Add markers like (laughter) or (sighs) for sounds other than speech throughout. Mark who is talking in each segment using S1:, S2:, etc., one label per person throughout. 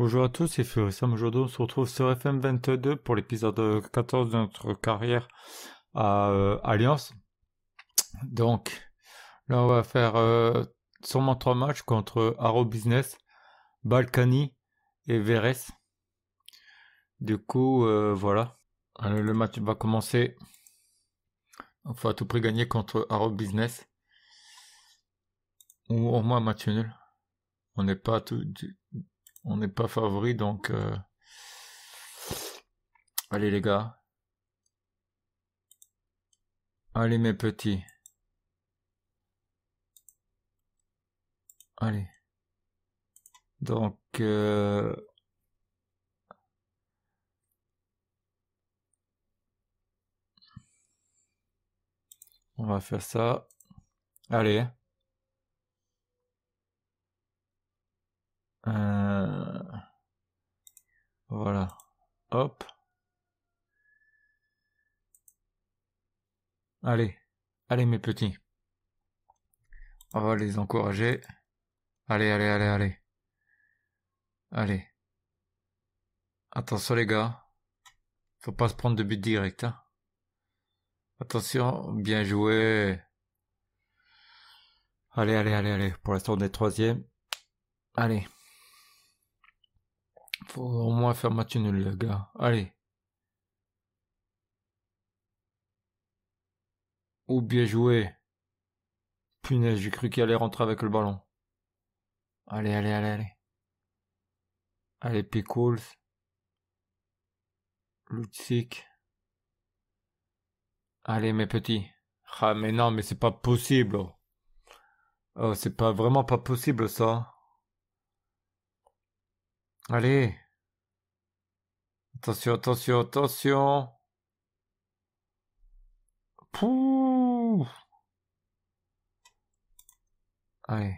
S1: Bonjour à tous, c'est Furissam. Aujourd'hui, on se retrouve sur FM22 pour l'épisode 14 de notre carrière à euh, Alliance. Donc, là, on va faire euh, sûrement trois matchs contre Arrow Business, Balkany et Veres. Du coup, euh, voilà. le match va commencer. Il faut à tout prix gagner contre Arrow Business. Ou au moins match nul. On n'est pas tout, on n'est pas favori, donc... Euh, allez les gars. Allez mes petits. Allez. Donc... Euh, on va faire ça. Allez. Euh, voilà. Hop. Allez. Allez mes petits. On va les encourager. Allez, allez, allez, allez. Allez. Attention les gars. Faut pas se prendre de but direct. Hein. Attention. Bien joué. Allez, allez, allez, allez. Pour l'instant on est troisième. Allez. Faut au moins faire ma nul, le gars. Allez. Ou bien joué. Punaise, j'ai cru qu'il allait rentrer avec le ballon. Allez, allez, allez, allez. Allez, Pickles. Lutzik. Allez, mes petits. Ah, mais non, mais c'est pas possible. Oh, c'est pas vraiment pas possible, ça. Allez. Attention, attention, attention. Pouh. Allez.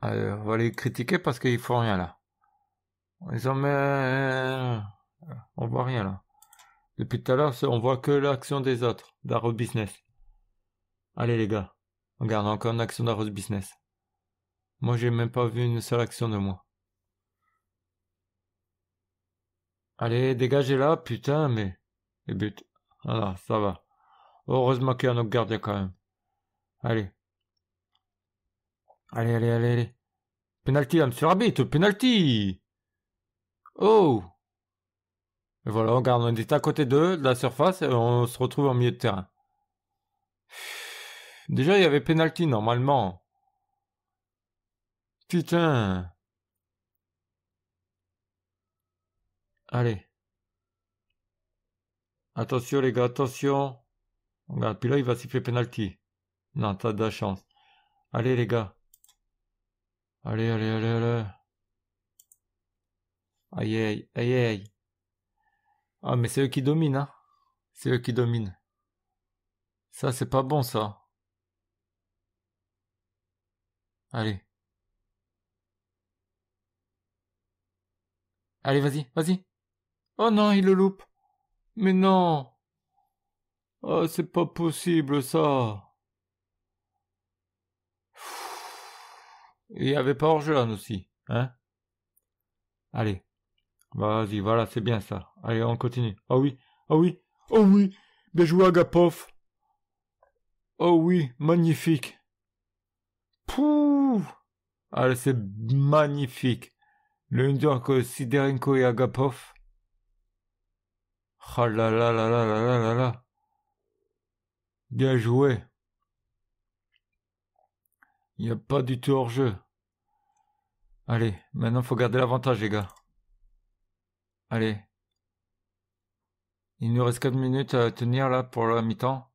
S1: Allez. On va les critiquer parce qu'ils font rien là. Ils en met... Euh, on voit rien là. Depuis tout à l'heure, on voit que l'action des autres, d'Arrow Business. Allez les gars, on regarde encore une action d'Arrow Business. Moi, j'ai même pas vu une seule action de moi. Allez, dégagez là, putain, mais. Et but. Voilà, ah, ça va. Heureusement qu'il y a autre gardien quand même. Allez. Allez, allez, allez, allez. Penalty là, monsieur rabbit, penalty Oh voilà, on garde on est à côté d'eux, de la surface, et on se retrouve en milieu de terrain. Déjà, il y avait penalty normalement. Putain. Allez. Attention les gars, attention. Regarde, puis là il va siffler penalty. Non, t'as de la chance. Allez les gars. Allez, allez, allez, allez. Aïe, aïe, aïe, aïe. Ah, mais c'est eux qui dominent, hein. C'est eux qui dominent. Ça, c'est pas bon, ça. Allez. Allez, vas-y, vas-y. Oh non, il le loupe. Mais non. oh, c'est pas possible ça. Il n'y avait pas Orgelan aussi, hein Allez. Vas-y, voilà, c'est bien ça. Allez, on continue. Ah oh, oui, ah oh, oui, oh oui, bien joué Agapov. Oh oui, magnifique. Pouh Allez, c'est magnifique. Le que Siderenko et Agapov. Oh là là là là là là là là. Bien joué. Il n'y a pas du tout hors-jeu. Allez, maintenant faut garder l'avantage, les gars. Allez. Il nous reste 4 minutes à tenir là pour la mi-temps.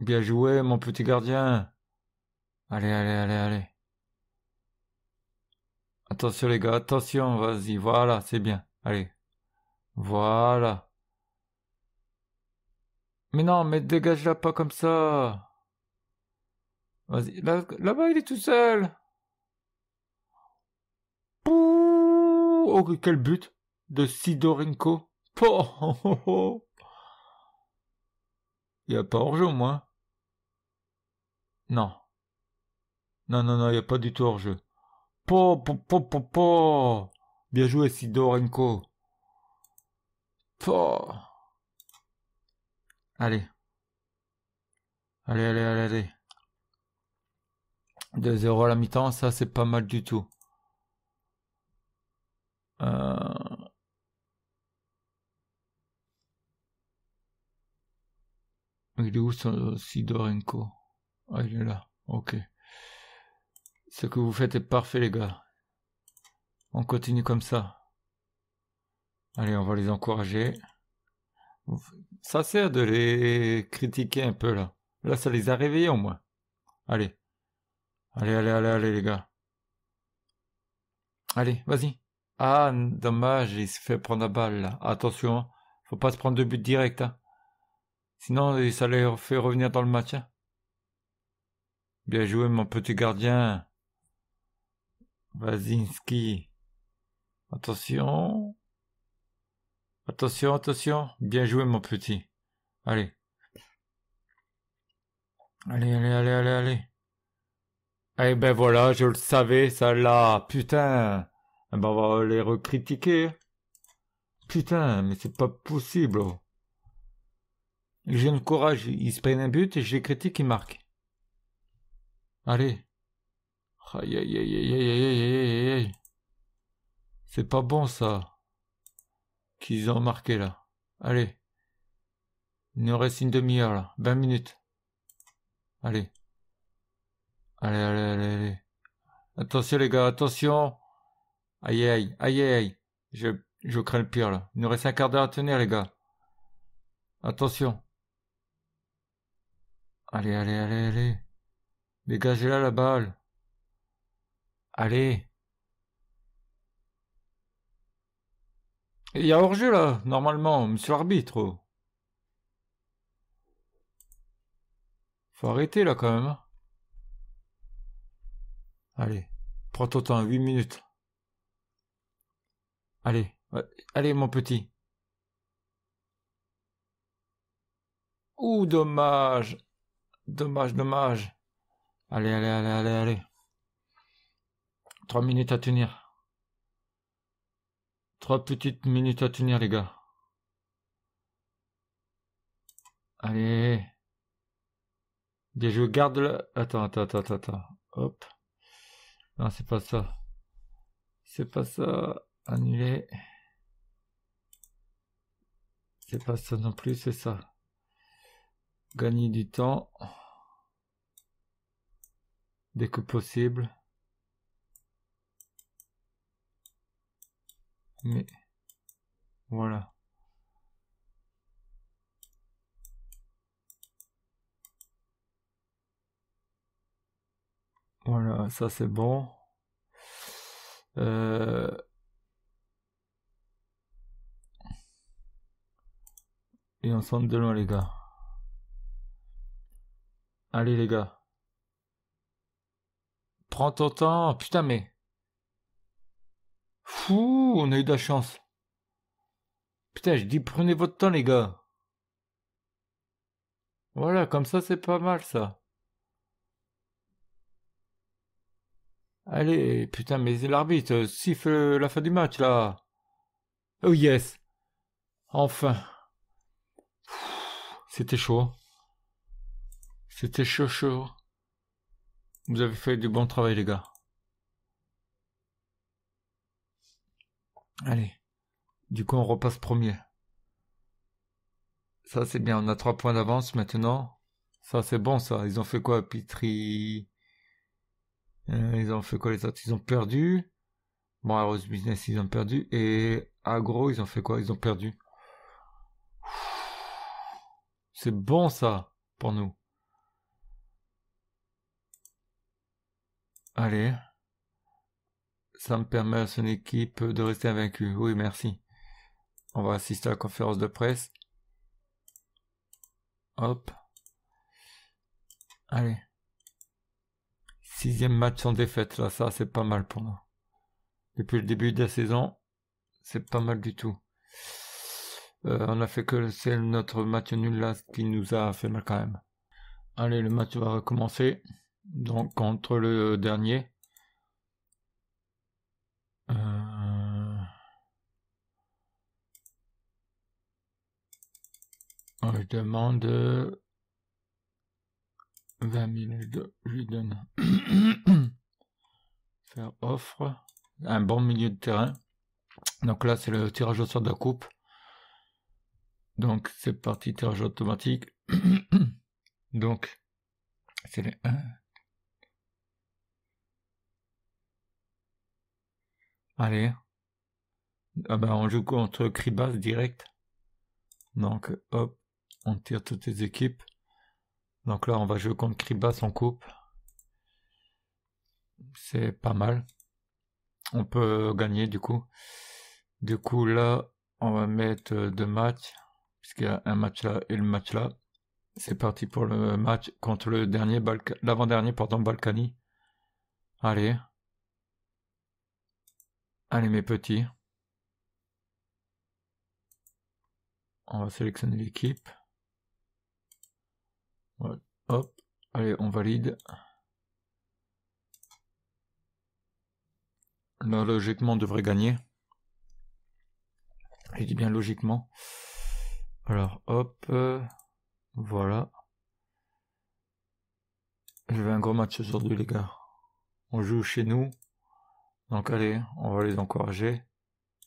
S1: Bien joué, mon petit gardien. Allez, allez, allez, allez. Attention, les gars, attention, vas-y, voilà, c'est bien. Allez. Voilà. Mais non, mais dégage-la pas comme ça. Vas-y, là-bas il est tout seul. oh, quel but de Sidorinko. (laughs) Il n'y a pas hors-jeu au moins. Non. Non, non, non, il n'y a pas du tout hors-jeu. po, po, po, po. Bien joué Sidorenko. Allez. Allez, allez, allez, allez. 2-0 à la mi-temps, ça c'est pas mal du tout. Euh. Il est où Sidorenko Ah, il est là. Ok. Ce que vous faites est parfait, les gars. On continue comme ça. Allez, on va les encourager. Ça sert de les critiquer un peu là. Là, ça les a réveillés au moins. Allez. Allez, allez, allez, allez, les gars. Allez, vas-y. Ah, dommage, il se fait prendre la balle là. Attention, hein. faut pas se prendre de but direct. Hein. Sinon, ça les fait revenir dans le match. Hein. Bien joué, mon petit gardien. Vazinski. Attention. Attention, attention. Bien joué, mon petit. Allez. Allez, allez, allez, allez, allez. Eh ben voilà, je le savais, celle-là. Putain. Eh ben, on va les recritiquer. Putain, mais c'est pas possible. J'ai le courage, il se prennent un but et je les critique, ils marquent. Allez. Aïe, aïe, aïe, aïe, aïe, aïe, aïe, aïe. C'est pas bon, ça qu'ils ont marqué là. Allez. Il nous reste une demi-heure là. 20 minutes. Allez. Allez, allez, allez, allez. Attention les gars, attention. Aïe, aïe, aïe, aïe. Je, je crains le pire là. Il nous reste un quart d'heure à tenir les gars. Attention. Allez, allez, allez, allez. Dégagez-la la balle. Allez. Il y a hors-jeu là, normalement, monsieur l'arbitre. Faut arrêter là quand même. Hein. Allez, prends ton temps, 8 minutes. Allez, allez mon petit. Ouh, dommage. Dommage, dommage. Allez, allez, allez, allez, allez. Trois minutes à tenir. Trois petites minutes à tenir, les gars. Allez. Déjà, je garde le... Attends, attends, attends, attends. Hop. Non, c'est pas ça. C'est pas ça. Annuler. C'est pas ça non plus, c'est ça. Gagner du temps. Dès que possible. Mais voilà. Voilà, ça c'est bon. Euh, et on sent de loin les gars. Allez les gars. Prends ton temps. Putain mais. Fou, on a eu de la chance. Putain, je dis prenez votre temps les gars. Voilà, comme ça c'est pas mal ça. Allez, putain, mais l'arbitre euh, siffle la fin du match là. Oh yes. Enfin. C'était chaud. C'était chaud chaud. Vous avez fait du bon travail les gars. Allez. Du coup, on repasse premier. Ça, c'est bien. On a trois points d'avance maintenant. Ça, c'est bon, ça. Ils ont fait quoi, Pitri euh, Ils ont fait quoi, les autres Ils ont perdu. Bon, Business, ils ont perdu. Et Agro, ils ont fait quoi Ils ont perdu. C'est bon, ça, pour nous. Allez ça me permet à son équipe de rester invaincue. Oui, merci. On va assister à la conférence de presse. Hop. Allez. Sixième match sans défaite, là, ça, c'est pas mal pour nous. Depuis le début de la saison, c'est pas mal du tout. Euh, on a fait que c'est notre match nul là qui nous a fait mal quand même. Allez, le match va recommencer. Donc contre le dernier. Euh... Je demande 20 000, je lui donne (coughs) faire offre, un bon milieu de terrain. Donc là, c'est le tirage au sort de coupe. Donc c'est parti, tirage automatique. (coughs) Donc c'est les 1, Allez. Ah ben, on joue contre Kribas direct. Donc hop, on tire toutes les équipes. Donc là on va jouer contre Kribas en coupe. C'est pas mal. On peut gagner du coup. Du coup là on va mettre deux matchs. Puisqu'il y a un match là et le match là. C'est parti pour le match contre le dernier l'avant-dernier pardon Balkany. Allez. Allez mes petits. On va sélectionner l'équipe. Hop. Allez, on valide. Là, logiquement, on devrait gagner. Je dis bien logiquement. Alors, hop. voilà. Je vais un gros match aujourd'hui, les gars. On joue chez nous. Donc allez, on va les encourager.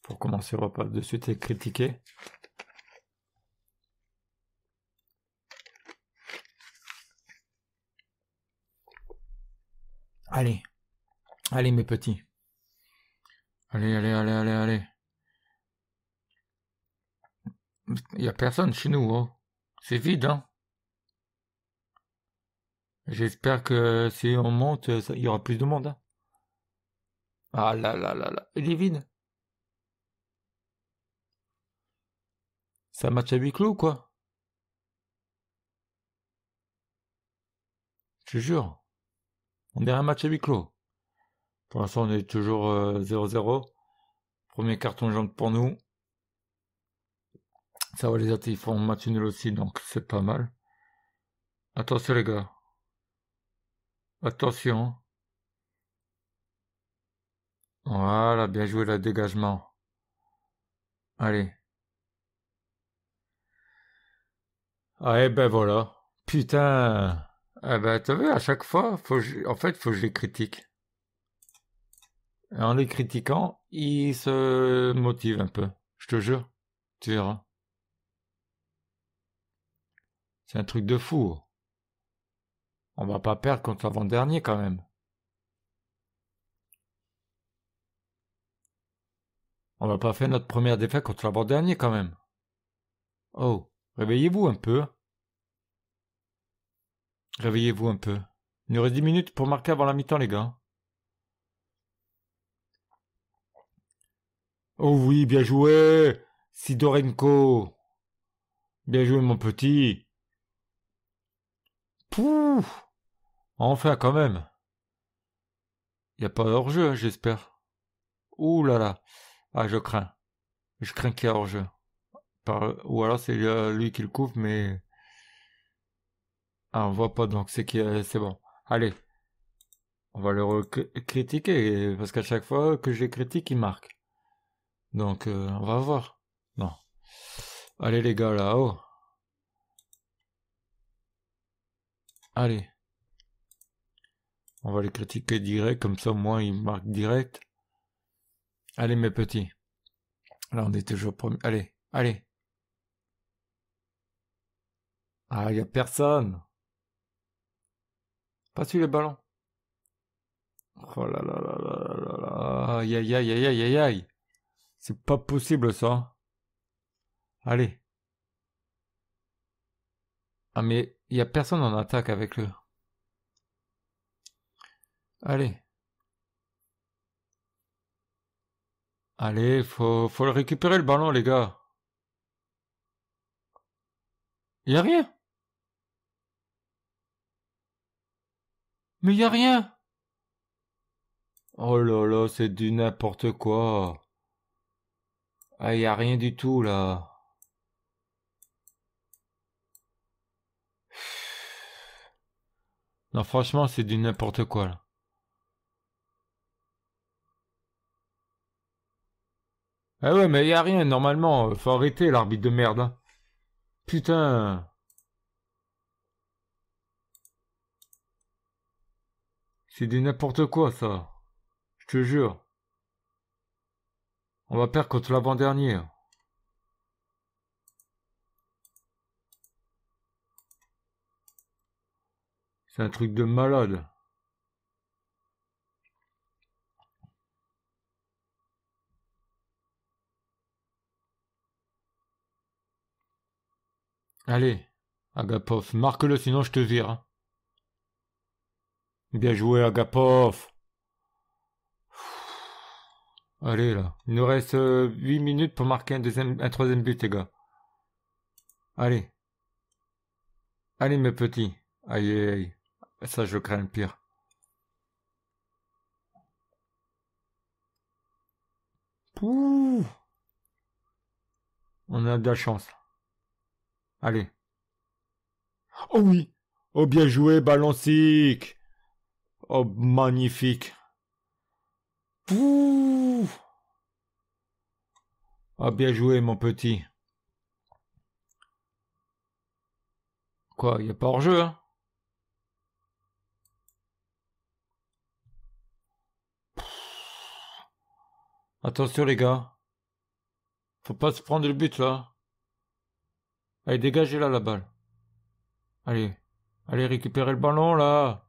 S1: Pour commencer, on va pas de suite les critiquer. Allez, allez mes petits. Allez, allez, allez, allez, allez. Il n'y a personne chez nous, hein. C'est vide, hein. J'espère que si on monte, il y aura plus de monde. Hein. Ah là là là là. Il est vide. C'est un match à huis clos ou quoi Je jure. On est un match à huis clos. Pour l'instant, on est toujours 0-0. Euh, Premier carton jaune pour nous. Ça va, les autres, ils font match nul aussi, donc c'est pas mal. Attention, les gars. Attention. Voilà, bien joué le dégagement. Allez. Ah, et eh ben voilà. Putain. Eh ben, tu vu, à chaque fois, faut en fait, faut que je les critique. en les critiquant, ils se motivent un peu. Je te jure. Tu verras. C'est un truc de fou. On va pas perdre contre l'avant-dernier quand même. On n'a pas fait notre première défaite contre l'avant-dernier quand même. Oh, réveillez-vous un peu. Réveillez-vous un peu. Il nous reste 10 minutes pour marquer avant la mi-temps, les gars. Oh oui, bien joué Sidorenko Bien joué, mon petit Pouf Enfin, quand même Il n'y a pas hors-jeu, hein, j'espère. Ouh là là ah, je crains. Je crains qu'il y ait hors-jeu. Par... Ou alors c'est euh, lui qui le couvre, mais... Ah, on voit pas, donc c'est euh, c'est bon. Allez. On va le critiquer, parce qu'à chaque fois que j'ai critique, il marque. Donc, euh, on va voir. Non. Allez les gars, là-haut. Allez. On va le critiquer direct, comme ça au moins il marque direct. Allez, mes petits. Là, on est toujours premier. Allez, allez. Ah, il a personne. Pas sur les ballons. Oh là là là là là là. Aïe aïe aïe aïe aïe aïe. C'est pas possible ça. Allez. Ah mais il n'y a personne en attaque avec le. Allez. Allez, faut, faut le récupérer le ballon, les gars. Y a rien. Mais y a rien. Oh là là, c'est du n'importe quoi. Ah, y a rien du tout, là. (sighs) Non, franchement, c'est du n'importe quoi, là. Ah ouais, mais y a rien, normalement. Faut arrêter l'arbitre de merde. Hein. Putain. C'est du n'importe quoi, ça. Je te jure. On va perdre contre l'avant-dernier. C'est un truc de malade. Allez, Agapov, marque-le sinon je te vire. Hein. Bien joué, Agapov. Allez, là. Il nous reste 8 euh, minutes pour marquer un, deuxième, un troisième but, les gars. Allez. Allez, mes petits. Aïe, aïe, aïe. Ça, je crains le pire. Pouh. On a de la chance. Allez. Oh oui Oh bien joué, balancique. Oh magnifique Ouh Oh ah, bien joué, mon petit Quoi, il n'y a pas hors-jeu, hein Attention les gars. Faut pas se prendre le but là. Allez, dégagez là la balle. Allez, allez récupérez le ballon là.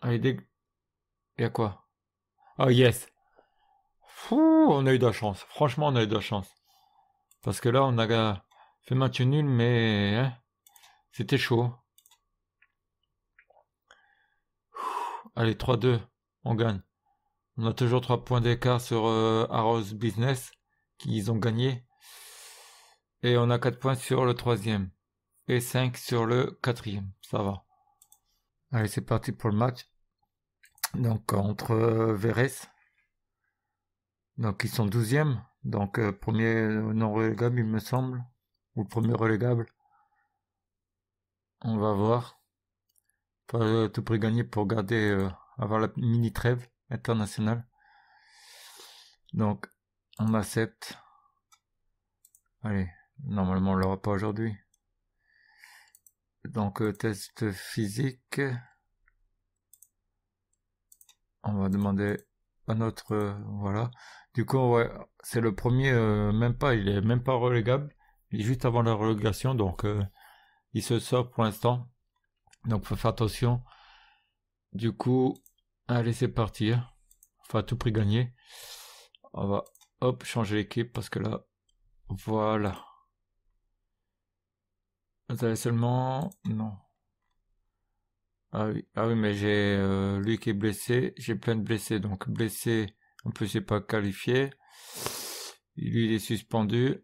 S1: Allez, dég... a quoi Oh yes Fou, on a eu de la chance. Franchement, on a eu de la chance. Parce que là, on a fait match nul, mais hein, c'était chaud. allez, 3-2, on gagne. On a toujours 3 points d'écart sur euh, Arrows Business, qu'ils ont gagné. Et on a 4 points sur le troisième. Et 5 sur le quatrième. Ça va. Allez, c'est parti pour le match. Donc contre euh, Donc ils sont 12e. Donc euh, premier non relégable, il me semble. Ou premier relégable. On va voir. Pas euh, tout prix gagné pour garder euh, avoir la mini trêve internationale. Donc on accepte. Allez, Normalement, on l'aura pas aujourd'hui. Donc, euh, test physique. On va demander à notre... Euh, voilà. Du coup, ouais, c'est le premier, euh, même pas, il est même pas relégable. Il est juste avant la relégation, donc il se sort pour l'instant. Donc, faut faire attention. Du coup, à laisser partir enfin à tout prix gagner. On va, hop, changer l'équipe parce que là, voilà. Vous avez seulement... Non. Ah, ah oui, mais j'ai euh, lui qui est blessé. J'ai plein de blessés. Donc blessé, en plus c'est pas qualifié. Lui il est suspendu.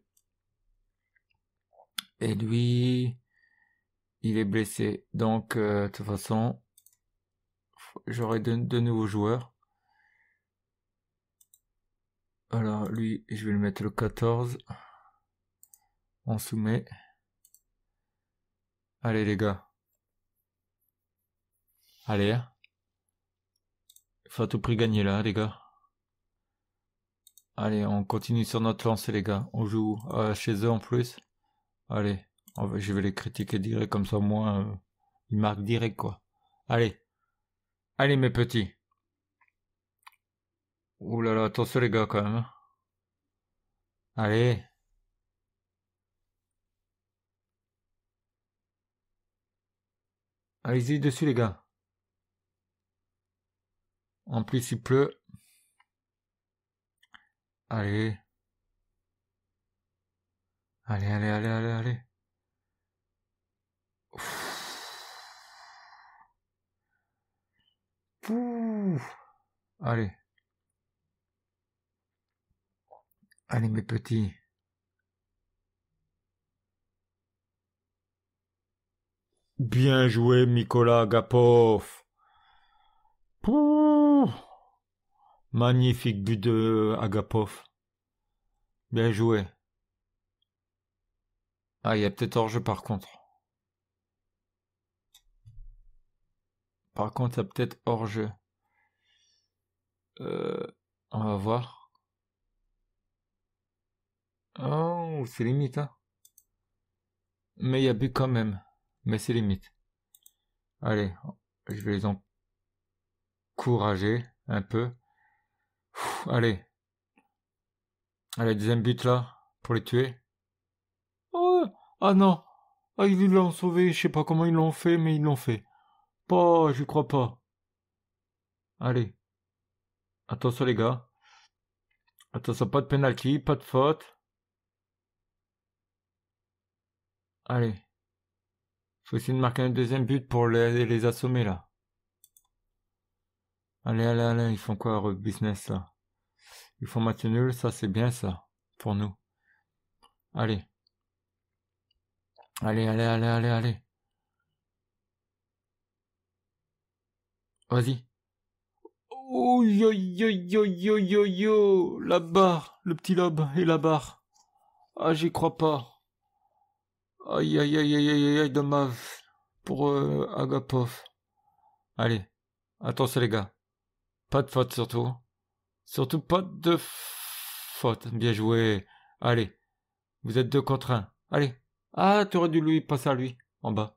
S1: Et lui, il est blessé. Donc euh, de toute façon, j'aurai de, nouveaux joueurs. Alors lui, je vais le mettre le 14. On soumet. Allez les gars. Allez. Faut à tout prix gagner là, les gars. Allez, on continue sur notre lancée, les gars. On joue euh, chez eux en plus. Allez, je vais les critiquer direct, comme ça au moins, euh, ils marquent direct, quoi. Allez. Allez, mes petits. Ouh là là, attention, les gars, quand même. Hein. Allez. Allez-y dessus, les gars. En plus, il pleut. Allez. Allez, allez, allez, allez, allez. Allez. Allez, mes petits. Bien joué, Nicolas Agapov. Magnifique but de Agapov. Bien joué. Ah, il y a peut-être hors-jeu par contre. Par contre, il y a peut-être hors-jeu. Euh, on va voir. Oh, c'est limite, hein. Mais il y a but quand même mais c'est limite. Allez, je vais les encourager un peu. allez. Allez, deuxième but là, pour les tuer. ah non. Ah, ils l'ont sauvé, je sais pas comment ils l'ont fait, mais ils l'ont fait. Pas, je crois pas. Allez. Attention les gars. Attention, pas de penalty, pas de faute. Allez. Faut essayer de marquer un deuxième but pour les, les assommer là. Allez, allez, allez, ils font quoi, rebusiness Business là Ils font match ça c'est bien ça, pour nous. Allez. Allez, allez, allez, allez, allez. Vas-y. Oh yo yo yo yo yo yo La barre, le petit lobe et la barre. Ah j'y crois pas. Aïe aïe aïe aïe aïe aïe pour euh, Agapov. Allez, attention les gars. Pas de faute surtout. Surtout pas de faute. Bien joué. Allez, vous êtes deux contre un. Allez. Ah, tu aurais dû lui passer à lui, en bas.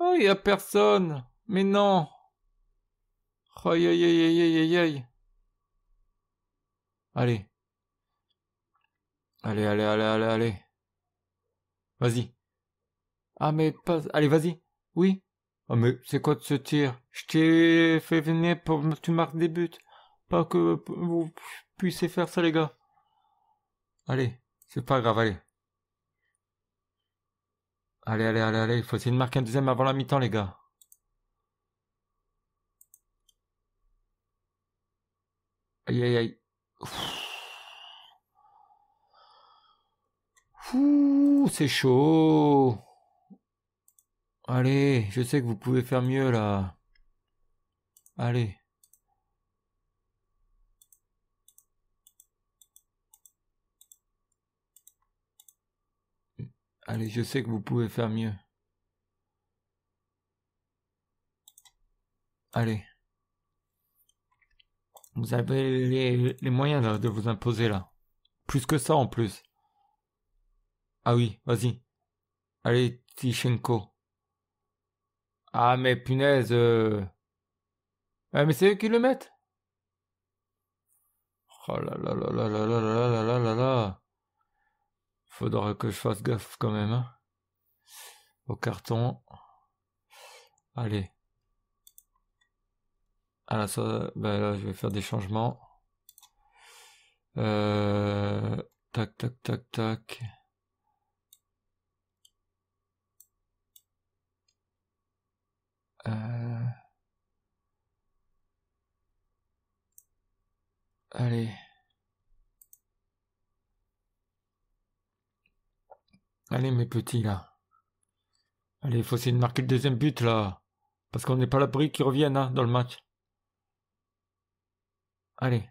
S1: Oh, il y a personne. Mais non. Aïe aïe aïe aïe aïe aïe. Allez. Allez, allez, allez, allez, allez. Vas-y. Ah, mais pas. Allez, vas-y. Oui. Ah, mais c'est quoi de ce tir Je t'ai fait venir pour que tu marques des buts. Pas que vous puissiez faire ça, les gars. Allez, c'est pas grave, allez. Allez, allez, allez, allez. Il faut essayer de marquer un deuxième avant la mi-temps, les gars. Aïe, aïe, aïe c'est chaud. Allez, je sais que vous pouvez faire mieux là. Allez. Allez, je sais que vous pouvez faire mieux. Allez. Vous avez les, moyens de vous imposer là. Plus que ça en plus. Ah oui, vas-y. Allez, Tichenko. Ah mais punaise. mais c'est eux qui le mettent. Oh là là là là là là là là là là là. Faudra que je fasse gaffe quand même. Au carton. Allez. Ah là, ça, je vais faire des changements. Euh, tac, tac, tac, tac. Euh, allez. Allez mes petits là. Allez, il faut essayer de marquer le deuxième but là. Parce qu'on n'est pas à l'abri qui reviennent hein, dans le match. Allez.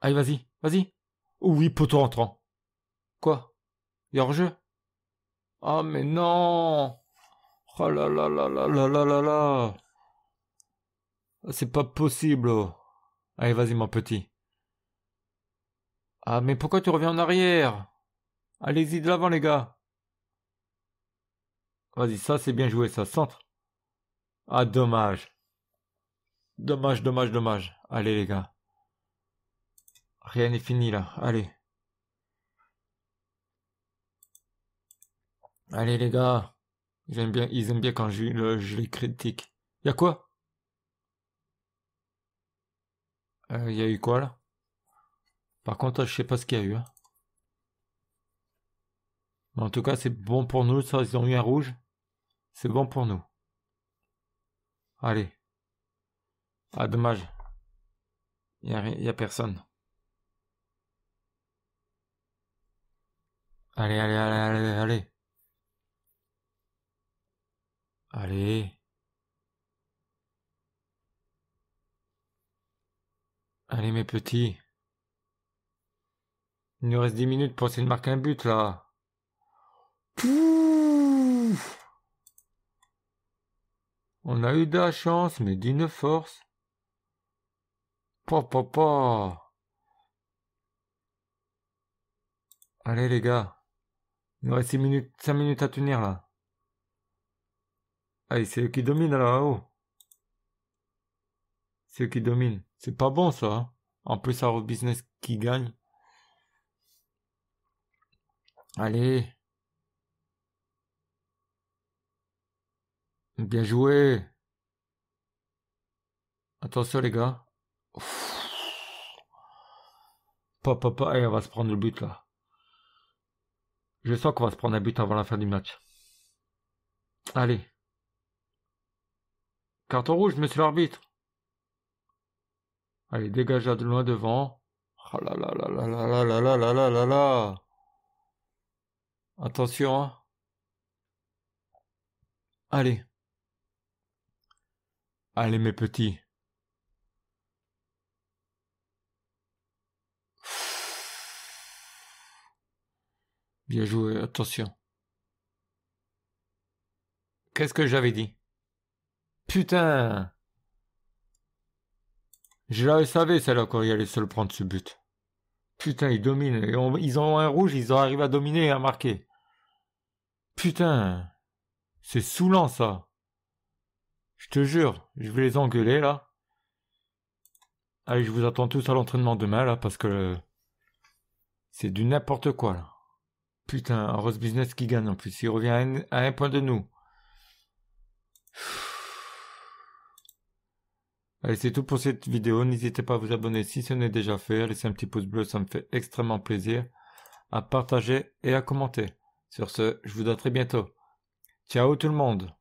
S1: Allez, vas-y, vas-y. Oui, poteau rentrant. Quoi Il y hors-jeu ah, mais non Oh là là là là là là là là C'est pas possible Allez, vas-y, mon petit. Ah, mais pourquoi tu reviens en arrière Allez-y de l'avant, les gars Vas-y, ça, c'est bien joué, ça. Centre Ah, dommage Dommage, dommage, dommage. Allez, les gars. Rien n'est fini, là. Allez. Allez les gars, ils aiment bien, ils aiment bien quand je, le, euh, les critique. Y'a quoi euh, y eu quoi là Par contre, je sais pas ce qu'il y a eu. Hein. Mais en tout cas, c'est bon pour nous. Ça, ils ont eu un rouge. C'est bon pour nous. Allez. Ah, dommage. Il a personne. Allez, allez, allez, allez, allez. Allez. Allez mes petits. Il nous reste 10 minutes pour essayer de marquer un but là. Pouf On a eu de la chance, mais d'une force. Papa. Allez les gars. Il nous reste minutes, 5 minutes à tenir là. Ah, c'est eux qui dominent là-haut. C'est eux qui dominent. C'est pas bon ça. Hein. en plus, un Business qui gagne. Allez. Bien joué. Attention les gars. pas papa, et on va se prendre le but là. Je sens qu'on va se prendre un but avant la fin du match. Allez. Carton rouge, monsieur l'arbitre. Allez, dégagea de loin devant. Oh là là là là là là là là là là là Attention. Hein. Allez. Allez mes petits. Bien joué, attention. Qu'est-ce que j'avais dit Putain Je la savais celle-là quand il allait se le prendre ce but. Putain, ils dominent. Ils ont, un rouge, ils ont à dominer et à marquer. Putain C'est saoulant ça Je te jure, je vais les engueuler là. Allez, je vous attends tous à l'entraînement demain là parce que euh, c'est du n'importe quoi là. Putain, Rose Business qui gagne en plus. Il revient à un, point de nous. Allez, c'est tout pour cette vidéo. N'hésitez pas à vous abonner si ce n'est déjà fait. Laissez un petit pouce bleu, ça me fait extrêmement plaisir. À partager et à commenter. Sur ce, je vous dis à très bientôt. Ciao tout le monde